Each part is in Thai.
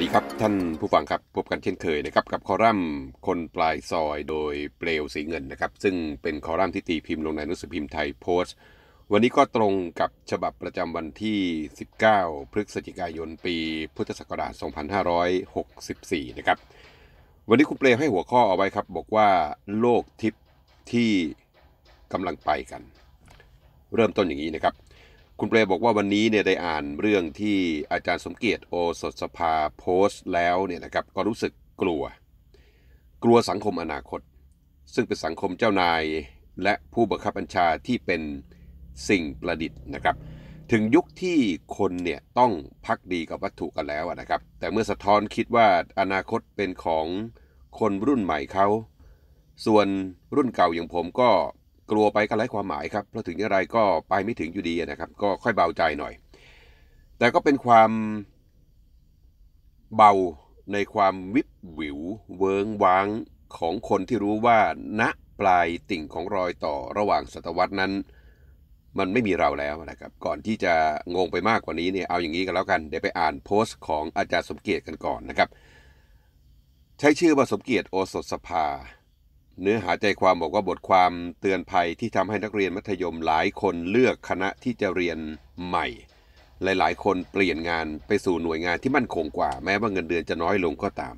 วัสดีครับท่านผู้ฟังครับ พบกันเช่นเคยนะครับกับคอลัมน์คนปลายซอยโดยเปลวสีเงินนะครับ ซึ่งเป็นคอลัมน์ที่ตีพิมพ์ลงในหนังสือพิมพ์ไทยโพสต์วันนี้ก็ตรงกับฉบับประจำวันที่ 19 พฤศจิกายนปีพุทธศักราช 2564 นะครับ วันนี้คุณเปลวให้หัวข้อเอาไว้ครับบอกว่าโลกทิพย์ที่กำลังไปกัน เริ่มต้นอย่างนี้นะครับคุณเปรบอกว่าวันนี้เนี่ยได้อ่านเรื่องที่อาจารย์สมเกียรติโอสถสภาโพสต์ แล้วเนี่ยนะครับก็รู้สึกกลัว กลัวสังคมอนาคต ซึ่งเป็นสังคมเจ้านายและผู้บังคับบัญชาที่เป็นสิ่งประดิษฐ์นะครับถึงยุคที่คนเนี่ยต้องพักดีกับวัตถุกันแล้วนะครับ แต่เมื่อสะท้อนคิดว่าอนาคตเป็นของคนรุ่นใหม่เขา ส่วนรุ่นเก่าอย่างผมก็กลัวไปก็ไร้ความหมายครับเพราะถึงอย่างไรก็ไปไม่ถึงอยู่ดีนะครับก็ค่อยเบาใจหน่อย แต่ก็เป็นความเบาในความวิบวิวเวิงวางของคนที่รู้ว่า ณปลายติ่งของรอยต่อระหว่างศตวรรษนั้น มันไม่มีเราแล้วนะครับก่อนที่จะงงไปมากกว่านี้เนี่ยเอาอย่างนี้กันแล้วกันเดี๋ยวไปอ่านโพสต์ของอาจารย์สมเกียรติกันก่อนนะครับ ใช้ชื่อว่าสมเกียรติโอสถสภาเนื้อหาใจความบอกว่าบทความเตือนภัยที่ทำให้นักเรียนมัธยมหลายคนเลือกคณะที่จะเรียนใหม่ หลายๆ คนเปลี่ยนงานไปสู่หน่วยงานที่มั่นคงกว่า แม้ว่าเงินเดือนจะน้อยลงก็ตาม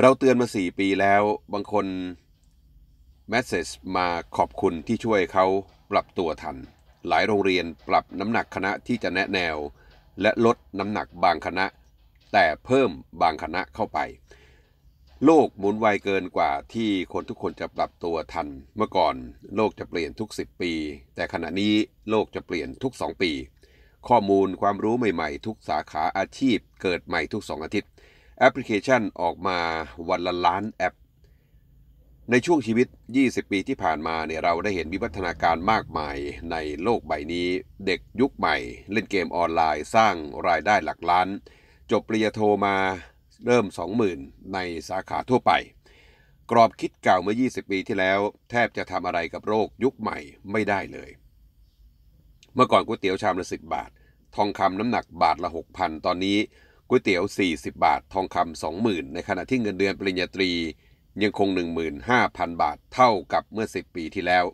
เราเตือนมา 4 ปีแล้ว บางคนแมสเซจมาขอบคุณที่ช่วยเขาปรับตัวทัน หลายโรงเรียนปรับน้ำหนักคณะที่จะแนะแนว และลดน้ำหนักบางคณะ แต่เพิ่มบางคณะเข้าไปโลกหมุนไวเกินกว่าที่คนทุกคนจะปรับตัวทันเมื่อก่อนโลกจะเปลี่ยนทุก10ปี แต่ขณะนี้โลกจะเปลี่ยนทุก2ปี ข้อมูลความรู้ใหม่ๆ ทุกสาขาอาชีพเกิดใหม่ทุก2อาทิตย์ แอปพลิเคชันออกมาวันละล้านแอป ในช่วงชีวิต 20 ปีที่ผ่านมาเนี่ยเราได้เห็นวิวัฒนาการมากมายในโลกใบนี้เด็กยุคใหม่ เล่นเกมออนไลน์สร้างรายได้หลักล้าน จบปริญญาโทมาเริ่ม 20,000 ในสาขาทั่วไป กรอบคิดเก่าเมื่อ 20 ปีที่แล้ว แทบจะทำอะไรกับโรคยุคใหม่ไม่ได้เลย เมื่อก่อนก๋วยเตี๋ยวชามละ 10 บาท ทองคำน้ำหนักบาทละ 6,000 ตอนนี้ก๋วยเตี๋ยว 40 บาท ทองคำ 20,000 ในขณะที่เงินเดือนปริญญาตรียังคง 15,000 บาทเท่ากับเมื่อ 10 ปีที่แล้ว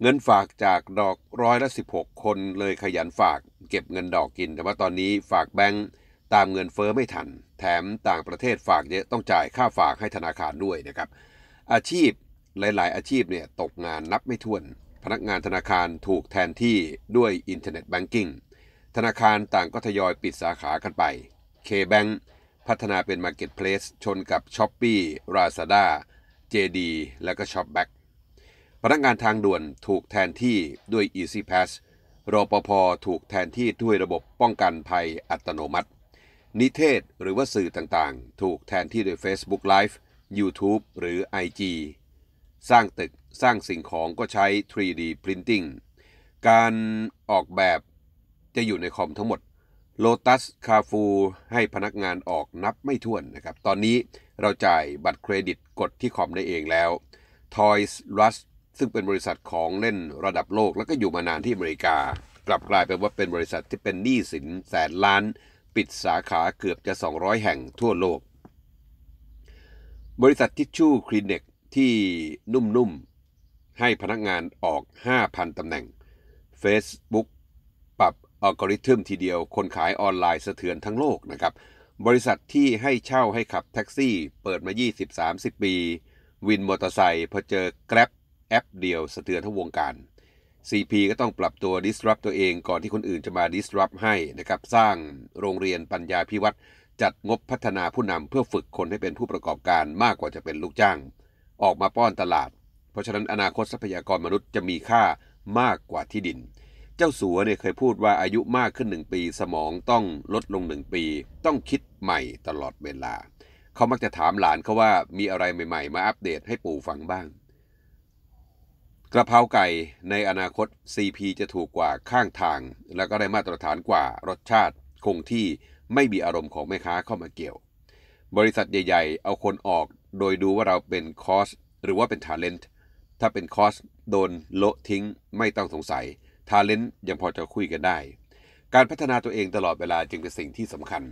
เงินฝากจากดอกร้อยละ 16 คนเลยขยันฝากเก็บเงินดอกกิน แต่ว่าตอนนี้ฝากแบงค์ตามเงินเฟอ้อไม่ทัน แถมต่างประเทศฝากเยอะต้องจ่ายค่าฝากให้ธนาคารด้วยนะครับ อาชีพหลายๆ อาชีพเนี่ยตกงานนับไม่ถ้วน พนักงานธนาคารถูกแทนที่ด้วยอินเทอร์เน็ตแบงกิ้ง ธนาคารต่างก็ทยอยปิดสาขากันไป K-Bank พัฒนาเป็น Marketplace ชนกับ s h อ p e e Lazada JD และก็ Shopback พนักงานทางด่วนถูกแทนที่ด้วย Easy Pass รปภถูกแทนที่ด้วยระบบป้องกันภัยอัตโนมัตินิเทศหรือว่าสื่อต่างๆ ถูกแทนที่ด้วย Facebook Live YouTube หรือ IG สร้างตึก สร้างสิ่งของก็ใช้ 3D Printing การออกแบบจะอยู่ในคอมทั้งหมด Lotus c a r f o o ให้พนักงานออกนับไม่ถ้วนนะครับ ตอนนี้เราจ่ายบัตรเครดิตกดที่คอมได้เองแล้ว Toys R Us ซึ่งเป็นบริษัทของเล่นระดับโลกแล้วก็อยู่มานานที่อเมริกา กลับกลายเป็นว่าเป็นบริษัทที่เป็นหนี้สินแสนล้านปิดสาขาเกือบจะ 200 แห่งทั่วโลก บริษัททิชชู่คลินิกที่นุ่ม ๆ ให้พนักงานออก 5,000 ตำแหน่ง Facebook ปรับอัลกอริทึมทีเดียว คนขายออนไลน์สะเทือนทั้งโลกนะครับ บริษัทที่ให้เช่าให้ขับแท็กซี่ เปิดมา 20-30 ปี วินมอเตอร์ไซค์พอเจอแกร็บแอปเดียวสะเทือนทั้งวงการ CP ก็ต้องปรับตัว disrupt ตัวเองก่อนที่คนอื่นจะมา disrupt ให้นะครับสร้างโรงเรียนปัญญาพิวัตรจัดงบพัฒนาผู้นำเพื่อฝึกคนให้เป็นผู้ประกอบการมากกว่าจะเป็นลูกจ้าง ออกมาป้อนตลาด เพราะฉะนั้นอนาคตทรัพยากรมนุษย์จะมีค่ามากกว่าที่ดิน เจ้าสัวเนี่ยเคยพูดว่าอายุมากขึ้นหนึ่งปีสมองต้องลดลงหนึ่งปี ต้องคิดใหม่ตลอดเวลาเขามักจะถามหลานเขาว่ามีอะไรใหม่ๆ มาอัปเดตให้ปู่ฟังบ้างกระเพราไก่ ในอนาคต CP จะถูกกว่าข้างทาง แล้วก็ได้มาตรฐานกว่ารสชาติ คงที่ไม่มีอารมณ์ของแม่ค้าเข้ามาเกี่ยว บริษัทใหญ่ๆ เอาคนออกโดยดูว่าเราเป็นคอสหรือว่าเป็นทาเลนต์ถ้าเป็นคอสโดนโละ ทิ้ง ไม่ต้องสงสัย ทาเลนต์ยังพอจะคุยกันได้ การพัฒนาตัวเองตลอดเวลาจึงเป็นสิ่งที่สำคัญ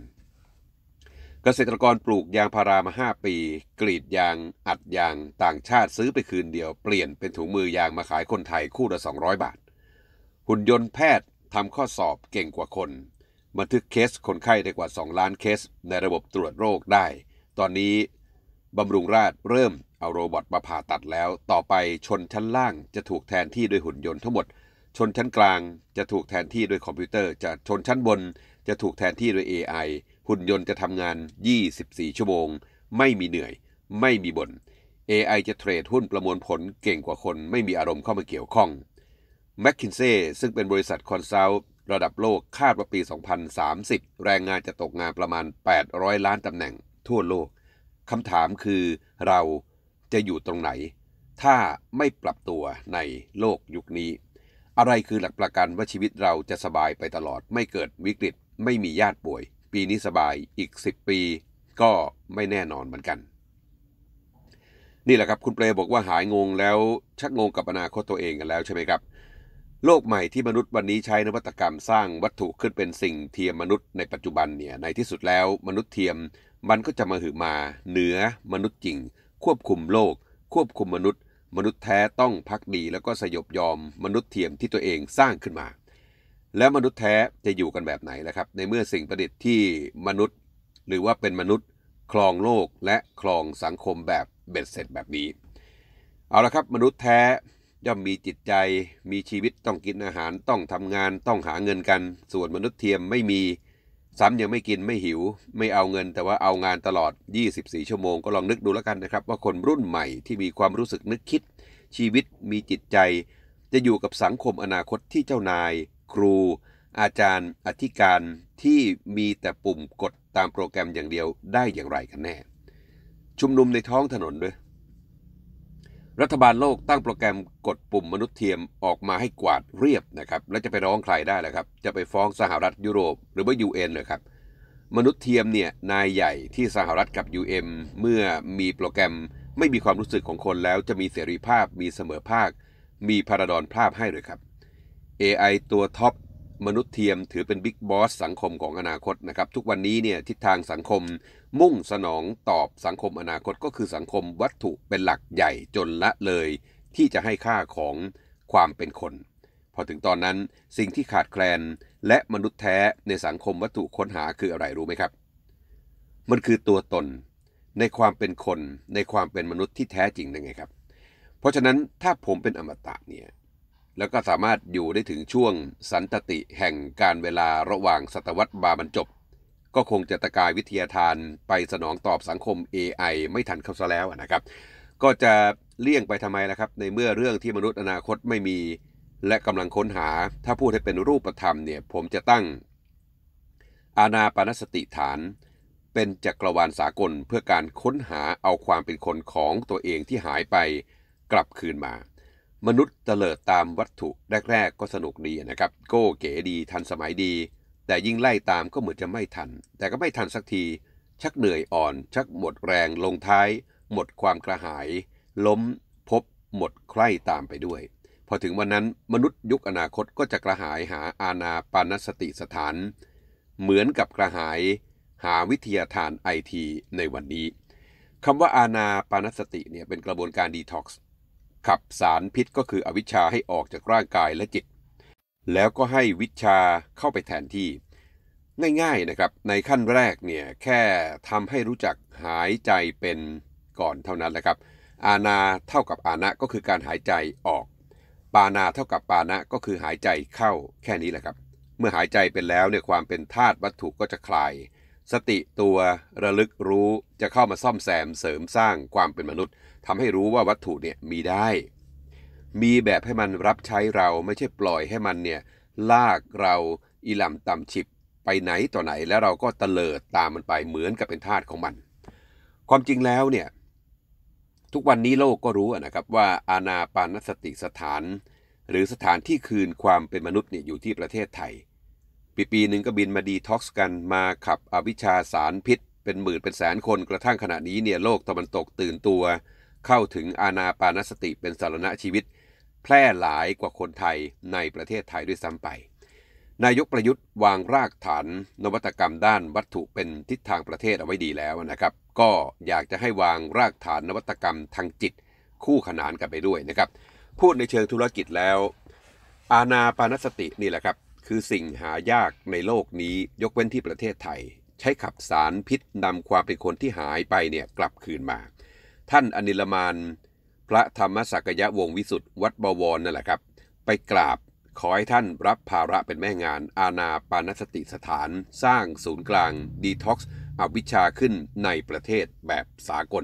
เกษตรกรปลูกยางพารามา5ปี กรีดยางอัดยางต่างชาติซื้อไปคืนเดียวเปลี่ยนเป็นถุงมือยางมาขายคนไทย คู่ละ 200 บาท หุ่นยนต์แพทย์ทำข้อสอบเก่งกว่าคน บันทึกเคสคนไข้ ได้กว่า 2 ล้านเคส ในระบบตรวจโรคได้ ตอนนี้บำรุงราชเริ่มเอาโรบอทมาผ่าตัดแล้ว ต่อไปชนชั้นล่างจะถูกแทนที่ด้วยหุ่นยนต์ทั้งหมด ชนชั้นกลางจะถูกแทนที่ด้วยคอมพิวเตอร์จะชนชั้นบน จะถูกแทนที่ด้วย AI หุ่นยนต์จะทำงาน 24 ชั่วโมง ไม่มีเหนื่อย ไม่มีบน่น AI จะเทรดหุ้นประมวลผลเก่งกว่าคน ไม่มีอารมณ์เข้ามาเกี่ยวข้อง m c k i n s e y ซึ่งเป็นบริษัทคอนซัลท์ระดับโลก คาดว่าปี 2030 แรงงานจะตกงานประมาณ 800 ล้านตำแหน่งทั่วโลก คำถามคือเราจะอยู่ตรงไหน ถ้าไม่ปรับตัวในโลกยุคนี้ อะไรคือหลักประกันว่าชีวิตเราจะสบายไปตลอด ไม่เกิดวิกฤต ไม่มีญาติป่วยปีนี้สบายอีก 10 ปีก็ไม่แน่นอนเหมือนกัน นี่แหละครับคุณเปรบอกว่าหายงงแล้วชักงงกับอนาคตตัวเองกันแล้วใช่ไหมครับ โลกใหม่ที่มนุษย์วันนี้ใช้นวัตกรรมสร้างวัตถุขึ้นเป็นสิ่งเทียมมนุษย์ในปัจจุบันเนี่ยในที่สุดแล้ว มนุษย์เทียมมันก็จะมาหือมาเหนือมนุษย์จริง ควบคุมโลก ควบคุมมนุษย์ มนุษย์แท้ต้องพักดีแล้วก็สยบยอมมนุษย์เทียมที่ตัวเองสร้างขึ้นมาแล้วมนุษย์แท้จะอยู่กันแบบไหนนะครับ ในเมื่อสิ่งประดิษฐ์ที่มนุษย์หรือว่าเป็นมนุษย์คลองโลกและคลองสังคมแบบเบ็ดเสร็จแบบนี้เอาละครับ มนุษย์แท้ย่อมมีจิตใจ มีชีวิตต้องกินอาหารต้องทำงานต้องหาเงินกัน ส่วนมนุษย์เทียมไม่มีซ้ำยังไม่กินไม่หิว ไม่เอาเงินแต่ว่าเอางานตลอด 24 ชั่วโมงก็ลองนึกดูแล้วกันนะครับ ว่าคนรุ่นใหม่ที่มีความรู้สึกนึกคิด ชีวิตมีจิตใจ จะอยู่กับสังคมอนาคตที่เจ้านายครูอาจารย์อธิการที่มีแต่ปุ่มกดตามโปรแกรมอย่างเดียวได้อย่างไรกันแน่ ชุมนุมในท้องถนนด้วย รัฐบาลโลกตั้งโปรแกรมกดปุ่ม มนุษย์เทียมออกมาให้กวาดเรียบนะครับแล้วจะไปร้องใครได้ล่ะครับจะไปฟ้องสหรัฐยุโรป หรือว่ายูเอ็นเลยครับมนุษย์เทียมเนี่ยนายใหญ่ที่สหรัฐกับ UN เมื่อมีโปรแกรมไม่มีความรู้สึกของคนแล้วจะมีเสรีภาพ มีเสมอภาค มีพาราดอนภาพให้หรือครับ AI ตัวท็อปมนุษย์เทียม ถือเป็นบิ๊กบอสสังคมของอนาคตนะครับทุกวันนี้เนี่ยทิศทางสังคมมุ่งสนองตอบสังคมอนาคต ก็คือสังคมวัตถุเป็นหลักใหญ่จนละเลยที่จะให้ค่าของความเป็นคน พอถึงตอนนั้นสิ่งที่ขาดแคลนและมนุษย์แท้ในสังคมวัตถุค้นหาคืออะไรรู้ไหมครับ มันคือตัวตนในความเป็นคน ในความเป็นมนุษย์ที่แท้จริงยังไงครับเพราะฉะนั้นถ้าผมเป็นอมตะเนี่ยแล้วก็สามารถอยู่ได้ถึงช่วงสันตติ แห่งการเวลาระหว่างศตวรรษบาบรรจบ ก็คงจะตะกายวิทยาทานไปสนองตอบสังคม AI ไม่ทันเขาซะแล้วนะครับ ก็จะเลี่ยงไปทำไมนะครับ ในเมื่อเรื่องที่มนุษย์อนาคตไม่มี และกำลังค้นหา ถ้าพูดให้เป็นรูปธรรมเนี่ย ผมจะตั้ง อาณาปณสติฐาน เป็นจักรวาลสากลเพื่อการค้นหาเอาความเป็นคนของตัวเองที่หายไปกลับคืนมามนุษย์เตลิดตามวัตถุ แรกๆก็สนุกดีนะครับโก้ เก๋ดีทันสมัยดี แต่ยิ่งไล่ตามก็เหมือนจะไม่ทัน แต่ก็ไม่ทันสักทีชักเหนื่อยอ่อน ชักหมดแรงลงท้าย หมดความกระหาย ล้มพบหมดใคร่ตามไปด้วยพอถึงวันนั้นมนุษย์ยุคอนาคตก็จะกระหายหาอาณาปานสติสถาน เหมือนกับกระหาย หาวิทยาฐานไอทีในวันนี้คำว่าอาณาปานสติเนี่ยเป็นกระบวนการดีท็อกซ์ขับ สารพิษก็คืออวิชชาให้ออกจากร่างกายและจิต แล้วก็ให้วิชาเข้าไปแทนที่ ง่ายๆนะครับ ในขั้นแรกเนี่ยแค่ทำให้รู้จักหายใจเป็นก่อนเท่านั้นนะครับ อาณาเท่ากับอาณะก็คือการหายใจออก ปานาเท่ากับปานะก็คือหายใจเข้าแค่นี้แหละครับเมื่อหายใจเป็นแล้วเนี่ยความเป็นธาตุวัตถุก็จะคลายสติตัวระลึกรู้จะเข้ามาซ่อมแซมเสริมสร้างความเป็นมนุษย์ทำให้รู้ว่าวัตถุเนี่ยมีได้ มีแบบให้มันรับใช้เราไม่ใช่ปล่อยให้มันเนี่ยลากเราอิหลำต่ำฉิบไปไหนต่อไหน แล้วเราก็ตะเลิดตามมันไปเหมือนกับเป็นทาสของมัน ความจริงแล้วเนี่ยทุกวันนี้โลกก็รู้นะครับ ว่าอาณาปานสติสถาน หรือสถานที่คืนความเป็นมนุษย์เนี่ยอยู่ที่ประเทศไทย ปีปีหนึ่งก็บินมาดีท็อกซ์กัน มาขับอวิชชาสารพิษ เป็นหมื่นเป็นแสนคนกระทั่งขณะนี้เนี่ยโลกตะวันตกตื่นตัวเข้าถึงอาณาปานสติเป็นสารณะชีวิตแพร่หลายกว่าคนไทยในประเทศไทยด้วยซ้ำไป นายกประยุทธ์วางรากฐานนวัตกรรมด้านวัตถุเป็นทิศทางประเทศเอาไว้ดีแล้วนะครับ ก็อยากจะให้วางรากฐานนวัตกรรมทางจิตคู่ขนานกันไปด้วยนะครับพูดในเชิงธุรกิจแล้ว อาณาปานสตินี่แหละครับคือสิ่งหายากในโลกนี้ยกเว้นที่ประเทศไทย ใช้ขับสารพิษนำความเป็นคนที่หายไปเนี่ยกลับคืนมาท่านอนิลมานพระธรรมศักยะวงวิสุทธ์วัดบวรนั่นแหละครับไปกราบขอให้ท่านรับภาระเป็นแม่งานอาณาปานสติสถานสร้างศูนย์กลางดีท็อกซ์อวิชาขึ้นในประเทศแบบสากล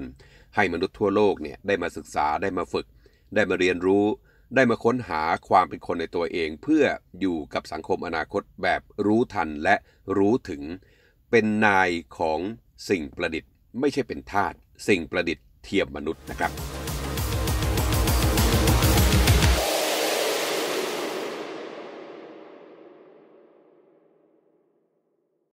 ให้มนุษย์ทั่วโลกเนี่ยได้มาศึกษาได้มาฝึก ได้มาเรียนรู้ได้มาค้นหาความเป็นคนในตัวเอง เพื่ออยู่กับสังคมอนาคตแบบรู้ทันและรู้ถึง เป็นนายของสิ่งประดิษฐ์ไม่ใช่เป็นทาสสิ่งประดิษฐ์เทียมมนุษย์นะครับ